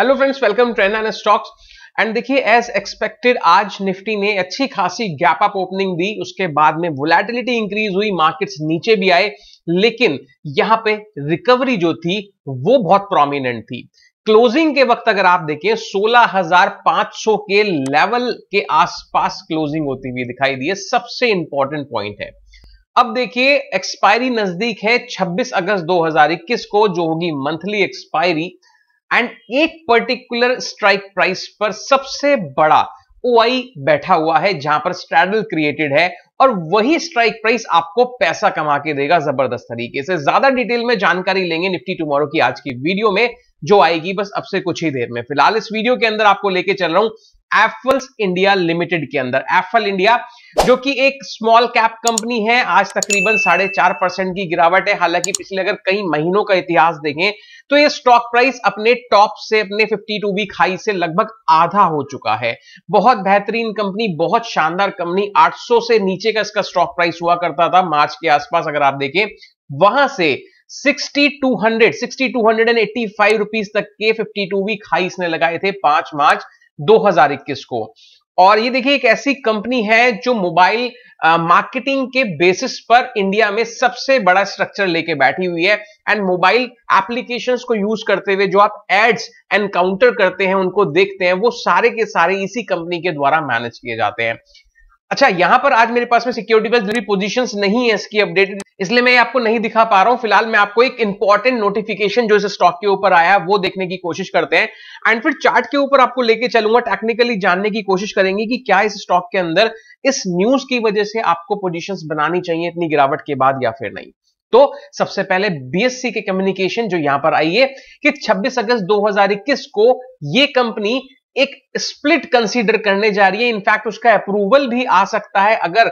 hello friends welcome trend and stocks and देखिए as expected आज Nifty ने अच्छी खासी गैप अप ओपनिंग दी उसके बाद में वोलेटिलिटी इंक्रीज हुई मार्केट्स नीचे भी आए लेकिन यहां पे रिकवरी जो थी वो बहुत प्रोमिनेंट थी क्लोजिंग के वक्त अगर आप देखें 16,500 के लेवल के आसपास क्लोजिंग होती हुई दिखाई दी है सबसे इंपॉर्टेंट पॉइंट है अब देखिए एक्सपायरी नजदीक है 26 अगस्त 2021 को जो होगी मंथली एक्सपायरी एंड एक पर्टिकुलर स्ट्राइक प्राइस पर सबसे बड़ा ओ बैठा हुआ है जहां पर स्ट्रैडल क्रिएटेड है और वही स्ट्राइक प्राइस आपको पैसा कमा के देगा जबरदस्त तरीके से ज्यादा डिटेल में जानकारी लेंगे निफ्टी टुमारो की आज की वीडियो में जो आएगी बस अब से कुछ ही देर में फिलहाल इस वीडियो के अंदर आपको लेके चल रहा हूं एफल्स इंडिया लिमिटेड के अंदर एफल इंडिया जो कि एक स्मॉल कैप कंपनी है आज तकरीबन साढ़े चार परसेंट की गिरावट है हालांकि पिछले अगर कई महीनों का इतिहास देखें तो ये स्टॉक प्राइस अपने टॉप से अपने 52 वीक हाई से लगभग आधा हो चुका है बहुत बेहतरीन कंपनी बहुत शानदार कंपनी 800 से नीचे का इसका स्टॉक प्राइस हुआ करता था मार्च के आसपास अगर आप देखें वहां से 6200 6285 रुपीस तक के 52 वीक हाई इसने लगाए थे 5 मार्च 2022 2021 को और ये देखिए एक ऐसी कंपनी है जो मोबाइल मार्केटिंग के बेसिस पर इंडिया में सबसे बड़ा स्ट्रक्चर लेके बैठी हुई है एंड मोबाइल एप्लीकेशंस को यूज करते हुए जो आप एड्स एनकाउंटर करते हैं उनको देखते हैं वो सारे के सारे इसी कंपनी के द्वारा मैनेज किए जाते हैं अच्छा यहां पर आज मेरे पास में सिक्योरिटी बेस्ड डिलीवरी नहीं है इसकी अपडेटेड इसलिए मैं आपको नहीं दिखा पा रहा हूं फिलहाल मैं आपको एक इंपॉर्टेंट नोटिफिकेशन जो इस स्टॉक के ऊपर आया है वो देखने की कोशिश करते हैं एंड फिर चार्ट के ऊपर आपको लेके चलूंगा टेक्निकली जानने की कोशिश करेंगे कि क्या इस स्टॉक के अंदर इस न्यूज की वजह से आपको पोजिशन बनानी चाहिए इतनी गिरावट के बाद या फिर नहीं तो सबसे पहले बीएससी के कम्युनिकेशन जो यहां पर आई है कि 26 अगस्त 2021 को ये कंपनी एक स्प्लिट कंसीडर करने जा रही है इनफैक्ट उसका अप्रूवल भी आ सकता है अगर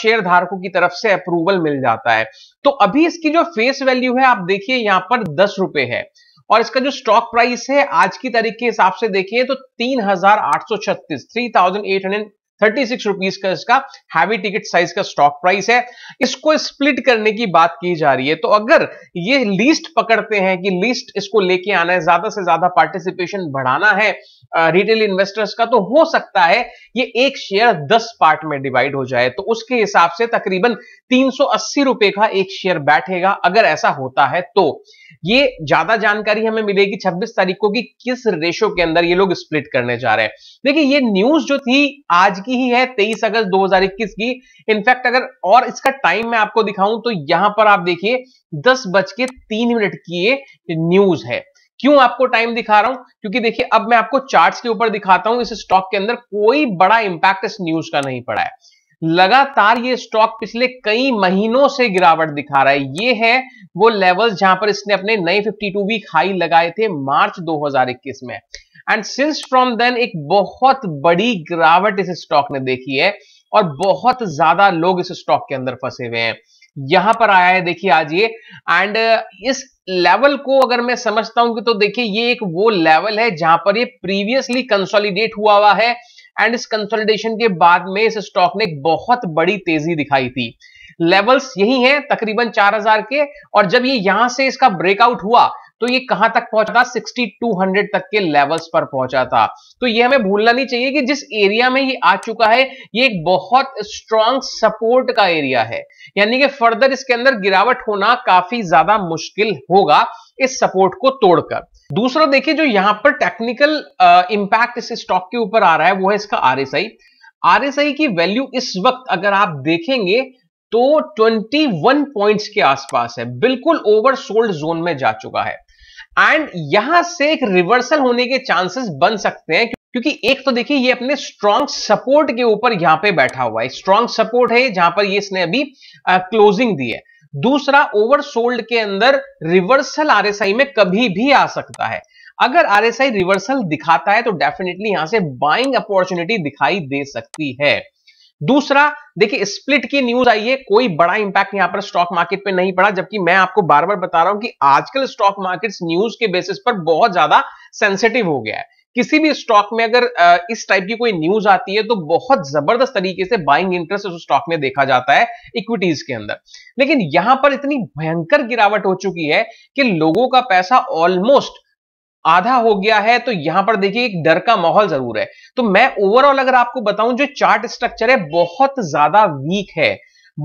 शेयर धारकों की तरफ से अप्रूवल मिल जाता है तो अभी इसकी जो फेस वैल्यू है आप देखिए यहां पर दस रुपए है और इसका जो स्टॉक प्राइस है आज की तारीख के हिसाब से देखिए तो तीन हजार आठ सौ छत्तीस three thousand eight hundred thirty six rupees का इसका हैवी टिकट साइज का स्टॉक प्राइस है इसको स्प्लिट करने की बात की जा रही है तो अगर ये लिस्ट पकड़ते हैं कि लिस्ट इसको लेके आना है ज्यादा से ज्यादा पार्टिसिपेशन बढ़ाना है रिटेल इन्वेस्टर्स का तो हो सकता है ये एक शेयर दस पार्ट में डिवाइड हो जाए तो उसके हिसाब से तकरीबन तीन रुपए का एक शेयर बैठेगा अगर ऐसा होता है तो ये ज्यादा जानकारी हमें मिलेगी 26 तारीख को कि किस रेशो के अंदर ये लोग स्प्लिट करने जा रहे हैं देखिए ये न्यूज जो थी आज की ही है 23 अगस्त 2021 की इनफैक्ट अगर और इसका टाइम मैं आपको दिखाऊं तो यहां पर आप देखिए दस बज के तीन मिनट की ये न्यूज है क्यों आपको टाइम दिखा रहा हूं क्योंकि देखिए अब मैं आपको चार्ट्स के ऊपर दिखाता हूं इस स्टॉक के अंदर कोई बड़ा इंपैक्ट इस न्यूज का नहीं पड़ा है लगातार ये स्टॉक पिछले कई महीनों से गिरावट दिखा रहा है ये है वो लेवल्स जहां पर इसने अपने नए 52 वीक हाई लगाए थे मार्च 2021 में एंड सिंस फ्रॉम देन एक बहुत बड़ी गिरावट इस स्टॉक ने देखी है और बहुत ज्यादा लोग इस स्टॉक के अंदर फंसे हुए हैं यहां पर आया है देखिए आज ये एंड uh, इस लेवल को अगर मैं समझता हूं कि तो देखिए ये एक वो लेवल है जहां पर ये प्रीवियसली कंसोलिडेट हुआ हुआ है एंड इस कंसोलिडेशन के बाद में इस स्टॉक ने एक बहुत बड़ी तेजी दिखाई थी लेवल्स यही हैं तकरीबन 4000 के और जब ये यहां से इसका ब्रेकआउट हुआ तो ये कहां तक पहुंचा था 6200 तक के लेवल्स पर पहुंचा था तो ये हमें भूलना नहीं चाहिए कि जिस एरिया में ये आ चुका है ये एक बहुत स्ट्रांग सपोर्ट का एरिया है यानी कि फर्दर इसके अंदर गिरावट होना काफी ज्यादा मुश्किल होगा इस सपोर्ट को तोड़कर दूसरा देखिए जो यहां पर टेक्निकल इंपैक्ट इस स्टॉक के ऊपर आ रहा है वो है इसका एस आरएसआई की वैल्यू इस वक्त अगर आप देखेंगे तो 21 पॉइंट्स के आसपास है बिल्कुल ओवरसोल्ड जोन में जा चुका है एंड यहां से एक रिवर्सल होने के चांसेस बन सकते हैं क्योंकि एक तो देखिए ये अपने स्ट्रॉन्ग सपोर्ट के ऊपर यहां पे बैठा हुआ है स्ट्रॉन्ग सपोर्ट है जहां पर ये इसने अभी क्लोजिंग दी है दूसरा ओवरसोल्ड के अंदर रिवर्सल आरएसआई में कभी भी आ सकता है अगर आरएसआई रिवर्सल दिखाता है तो डेफिनेटली यहां से बाइंग अपॉर्चुनिटी दिखाई दे सकती है दूसरा देखिए स्प्लिट की न्यूज आई है कोई बड़ा इंपैक्ट यहां पर स्टॉक मार्केट पे नहीं पड़ा जबकि मैं आपको बार बार बता रहा हूं कि आजकल स्टॉक मार्केट न्यूज के बेसिस पर बहुत ज्यादा सेंसिटिव हो गया है किसी भी स्टॉक में अगर इस टाइप की कोई न्यूज आती है तो बहुत जबरदस्त तरीके से बाइंग इंटरेस्ट उस स्टॉक में देखा जाता है इक्विटीज के अंदर लेकिन यहां पर इतनी भयंकर गिरावट हो चुकी है कि लोगों का पैसा ऑलमोस्ट आधा हो गया है तो यहां पर देखिए एक डर का माहौल जरूर है तो मैं ओवरऑल अगर आपको बताऊं जो चार्ट स्ट्रक्चर है बहुत ज्यादा वीक है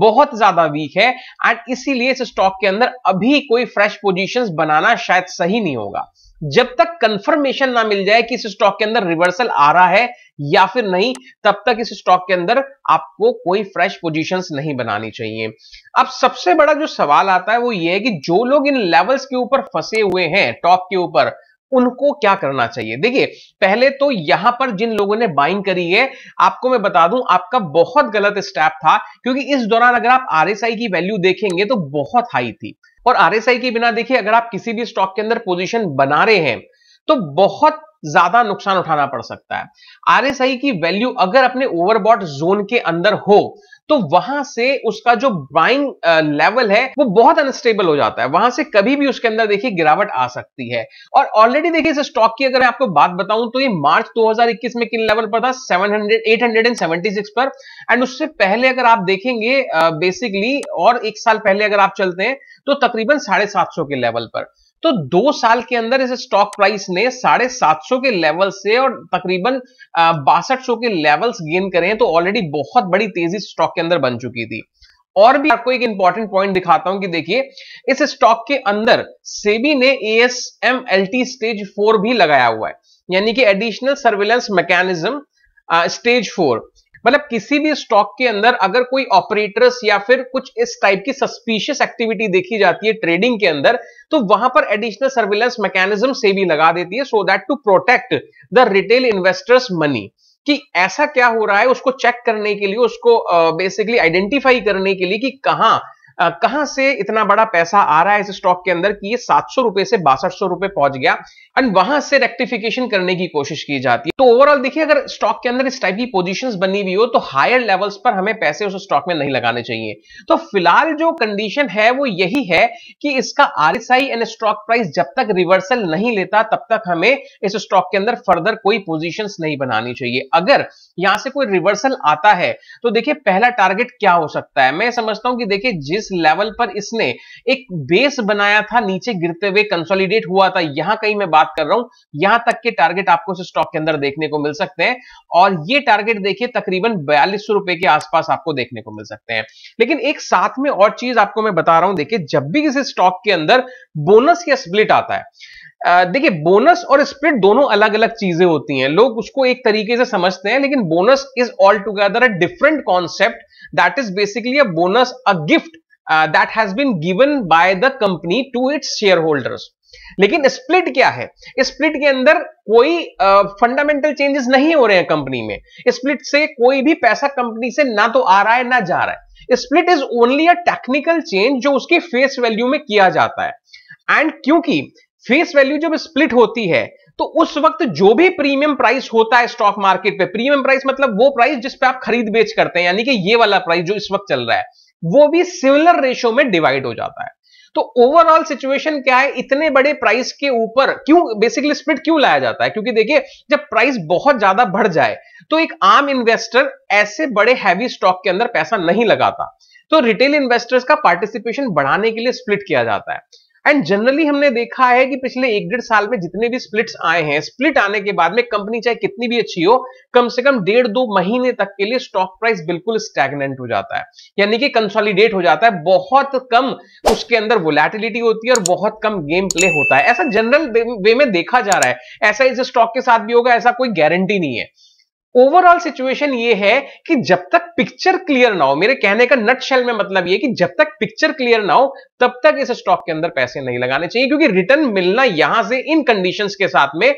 बहुत ज्यादा वीक है एंड इसीलिए इस स्टॉक के अंदर अभी कोई फ्रेश पोजीशंस बनाना शायद सही नहीं होगा जब तक कंफर्मेशन ना मिल जाए कि इस स्टॉक के अंदर रिवर्सल आ रहा है या फिर नहीं तब तक इस स्टॉक के अंदर आपको कोई फ्रेश पोजीशंस नहीं बनानी चाहिए अब सबसे बड़ा जो सवाल आता है वो ये है कि जो लोग इन लेवल्स के ऊपर फंसे हुए हैं टॉप के ऊपर उनको क्या करना चाहिए देखिए पहले तो यहां पर जिन लोगों ने बाइंग करी है आपको मैं बता दूं आपका बहुत गलत स्टेप था क्योंकि इस दौरान अगर आप आरएसआई की वैल्यू देखेंगे तो बहुत हाई थी और आरएसआई के बिना देखिए अगर आप किसी भी स्टॉक के अंदर पोजीशन बना रहे हैं तो बहुत ज्यादा नुकसान उठाना पड़ सकता है आरएसआई की वैल्यू अगर अपने ओवरबॉट जोन के अंदर हो तो वहां से उसका जो बाइंग लेवल है वो बहुत अनस्टेबल हो जाता है वहां से कभी भी उसके अंदर देखिए गिरावट आ सकती है और ऑलरेडी देखिए इस स्टॉक की अगर मैं आपको बात बताऊं तो ये मार्च 2021 में किन लेवल पर था 700 876 पर एंड उससे पहले अगर आप देखेंगे बेसिकली और एक साल पहले अगर आप चलते हैं तो तकरीबन साढ़े सात सौ के लेवल पर तो दो साल के अंदर इस स्टॉक प्राइस ने साढ़े सात सौ के लेवल से और तकरीबन बासठ सौ के लेवल्स गेन करें तो ऑलरेडी बहुत बड़ी तेजी स्टॉक के अंदर बन चुकी थी और भी आपको एक इंपॉर्टेंट पॉइंट दिखाता हूं कि देखिए इस स्टॉक के अंदर सेबी ने एएसएमएलटी स्टेज फोर भी लगाया हुआ है यानी कि additional surveillance mechanism stage four मतलब किसी भी स्टॉक के अंदर अगर कोई ऑपरेटर्स या फिर कुछ इस टाइप की सस्पिशियस एक्टिविटी देखी जाती है ट्रेडिंग के अंदर तो वहां पर एडिशनल सर्विलेंस मैकेनिज्म से भी लगा देती है so that to protect the retail investors money कि ऐसा क्या हो रहा है उसको चेक करने के लिए उसको बेसिकली uh, आइडेंटिफाई करने के लिए कि कहां कहां से इतना बड़ा पैसा आ रहा है इस स्टॉक के अंदर कि ये सात सौ रुपए से बासठ सौ रुपए पहुंच गया एंड वहां से रेक्टिफिकेशन करने की कोशिश की जाती है तो ओवरऑल देखिए अगर स्टॉक के अंदर इस टाइप की पोजीशंस बनी हुई हो तो हायर लेवल्स पर हमें पैसे उस स्टॉक में नहीं लगाने चाहिए तो फिलहाल जो कंडीशन है वो यही है कि इसका आई एंड स्टॉक प्राइस जब तक रिवर्सल नहीं लेता तब तक हमें इस स्टॉक के अंदर फर्दर कोई पोजिशन नहीं बनानी चाहिए अगर यहां से कोई रिवर्सल आता है तो देखिए पहला टारगेट क्या हो सकता है मैं समझता हूं कि देखिए जिस लेवल पर इसने एक बेस बनाया था नीचे गिरते हुए कंसोलिडेट हुआ था यहां कहीं मैं बात कर रहा हूं यहां तक के टारगेट आपको इस स्टॉक के अंदर देखने को मिल सकते हैं और ये टारगेट देखिए तकरीबन बयालीस रुपए के आसपास आपको देखने को मिल सकते हैं लेकिन एक साथ में और चीज आपको मैं बता रहा हूं देखिए जब भी किसी स्टॉक के अंदर बोनस या स्प्लिट आता है देखिए बोनस और स्प्लिट दोनों अलग अलग चीजें होती हैं लोग उसको एक तरीके से समझते हैं लेकिन bonus is altogether a different concept that is basically a bonus a gift that has been given by the company to its shareholders लेकिन स्प्लिट क्या है स्प्लिट के अंदर कोई फंडामेंटल uh, चेंजेस नहीं हो रहे हैं कंपनी में स्प्लिट से कोई भी पैसा कंपनी से ना तो आ रहा है ना जा रहा है split is only a technical change जो उसके फेस वैल्यू में किया जाता है एंड क्योंकि फेस वैल्यू जब स्प्लिट होती है तो उस वक्त जो भी प्रीमियम प्राइस होता है स्टॉक मार्केट पे प्रीमियम प्राइस मतलब वो प्राइस जिस पे आप खरीद बेच करते हैं यानी कि ये वाला प्राइस जो इस वक्त चल रहा है वो भी सिमिलर रेशियो में डिवाइड हो जाता है तो ओवरऑल सिचुएशन क्या है इतने बड़े प्राइस के ऊपर क्यों बेसिकली स्प्लिट क्यों लाया जाता है क्योंकि देखिए जब प्राइस बहुत ज्यादा बढ़ जाए तो एक आम इन्वेस्टर ऐसे बड़े हैवी स्टॉक के अंदर पैसा नहीं लगाता तो रिटेल इन्वेस्टर्स का पार्टिसिपेशन बढ़ाने के लिए स्प्लिट किया जाता है एंड जनरली हमने देखा है कि पिछले एक डेढ़ साल में जितने भी स्प्लिट्स आए हैं स्प्लिट आने के बाद में कंपनी चाहे कितनी भी अच्छी हो कम से कम डेढ़ दो महीने तक के लिए स्टॉक प्राइस बिल्कुल स्टेगनेंट हो जाता है यानी कि कंसोलिडेट हो जाता है बहुत कम उसके अंदर वोलेटिलिटी होती है और बहुत कम गेम प्ले होता है ऐसा जनरल वे में देखा जा रहा है ऐसा इस स्टॉक के साथ भी होगा ऐसा कोई गारंटी नहीं है ओवरऑल सिचुएशन ये है कि जब तक पिक्चर क्लियर ना हो मेरे कहने का नट शेल में मतलब ये कि जब तक पिक्चर क्लियर ना हो तब तक इस स्टॉक के अंदर पैसे नहीं लगाने चाहिए क्योंकि रिटर्न मिलना यहां से इन कंडीशंस के साथ में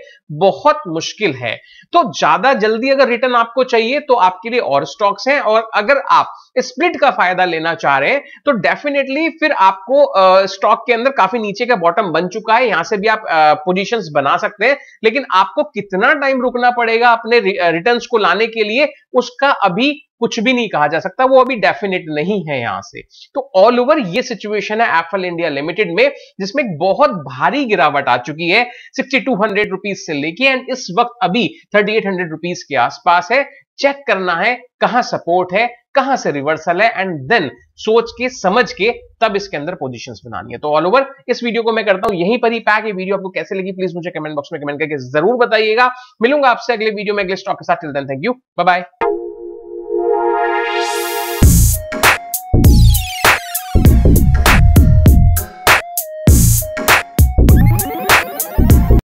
बहुत मुश्किल है तो ज्यादा जल्दी अगर रिटर्न आपको चाहिए तो आपके लिए और स्टॉक्स हैं और अगर आप स्प्लिट का फायदा लेना चाह रहे हैं तो डेफिनेटली फिर आपको स्टॉक के अंदर काफी नीचे का बॉटम बन चुका है यहां से भी आप पोजिशन बना सकते हैं लेकिन आपको कितना टाइम रुकना पड़ेगा अपने रिटर्न सॉल्यूशंस को लाने के लिए उसका अभी कुछ भी नहीं कहा जा सकता वो अभी डेफिनेट नहीं है यहां से तो ऑल ओवर ये सिचुएशन है एफल इंडिया लिमिटेड में जिसमें बहुत भारी गिरावट आ चुकी है सिक्सटी टू हंड्रेड रुपीज से लेके एंड इस वक्त अभी थर्टी एट हंड्रेड रुपीज के आसपास है चेक करना है कहां सपोर्ट है कहां से रिवर्सल है एंड देन सोच के समझ के तब इसके अंदर पोजीशंस बनानी है तो ऑल ओवर इस वीडियो को मैं करता हूं यहीं पर ही पैक ये वीडियो आपको कैसे लगी प्लीज मुझे कमेंट बॉक्स में कमेंट करके जरूर बताइएगा मिलूंगा आपसे अगले वीडियो में अगले स्टॉक के साथ till thank you bye bye